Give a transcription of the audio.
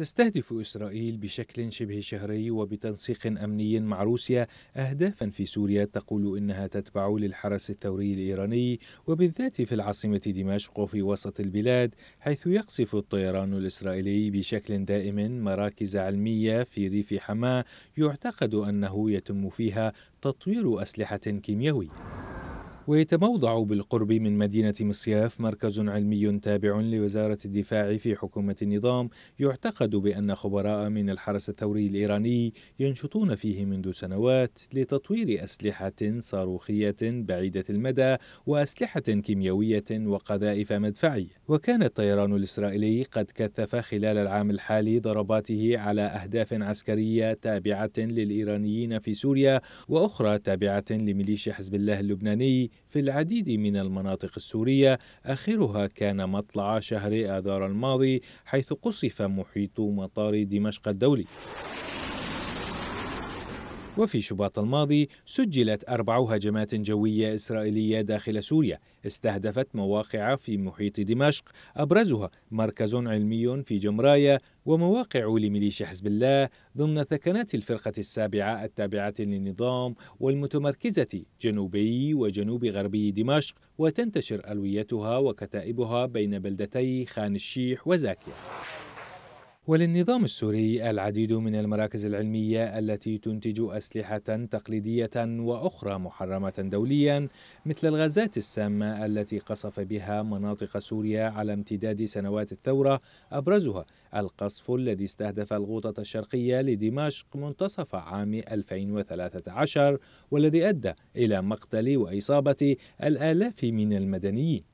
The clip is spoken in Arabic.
تستهدف إسرائيل بشكل شبه شهري وبتنسيق أمني مع روسيا أهدافا في سوريا تقول إنها تتبع للحرس الثوري الإيراني وبالذات في العاصمة دمشق وفي وسط البلاد حيث يقصف الطيران الإسرائيلي بشكل دائم مراكز علمية في ريف حماه يعتقد أنه يتم فيها تطوير أسلحة كيميائية ويتموضع بالقرب من مدينة مصياف مركز علمي تابع لوزارة الدفاع في حكومة النظام يعتقد بأن خبراء من الحرس الثوري الإيراني ينشطون فيه منذ سنوات لتطوير أسلحة صاروخية بعيدة المدى وأسلحة كيميائية وقذائف مدفعية وكان الطيران الإسرائيلي قد كثف خلال العام الحالي ضرباته على أهداف عسكرية تابعة للإيرانيين في سوريا وأخرى تابعة لميليشيا حزب الله اللبناني في العديد من المناطق السورية آخرها كان مطلع شهر آذار الماضي حيث قصف محيط مطار دمشق الدولي وفي شباط الماضي سجلت أربع هجمات جوية إسرائيلية داخل سوريا استهدفت مواقع في محيط دمشق أبرزها مركز علمي في جمرايا ومواقع لميليشيا حزب الله ضمن ثكنات الفرقة السابعة التابعة للنظام والمتمركزة جنوبي وجنوب غربي دمشق وتنتشر ألويتها وكتائبها بين بلدتي خان الشيح وزاكية وللنظام السوري العديد من المراكز العلمية التي تنتج أسلحة تقليدية وأخرى محرمة دوليا مثل الغازات السامة التي قصف بها مناطق سوريا على امتداد سنوات الثورة أبرزها القصف الذي استهدف الغوطة الشرقية لدمشق منتصف عام 2013 والذي أدى إلى مقتل وإصابة الآلاف من المدنيين